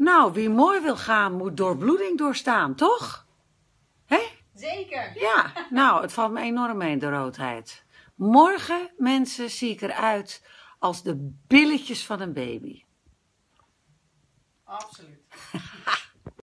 Nou, wie mooi wil gaan, moet doorbloeding doorstaan, toch? Hé? Zeker. Ja, nou, het valt me enorm mee, de roodheid. Morgen, mensen, zie ik eruit als de billetjes van een baby. Absoluut.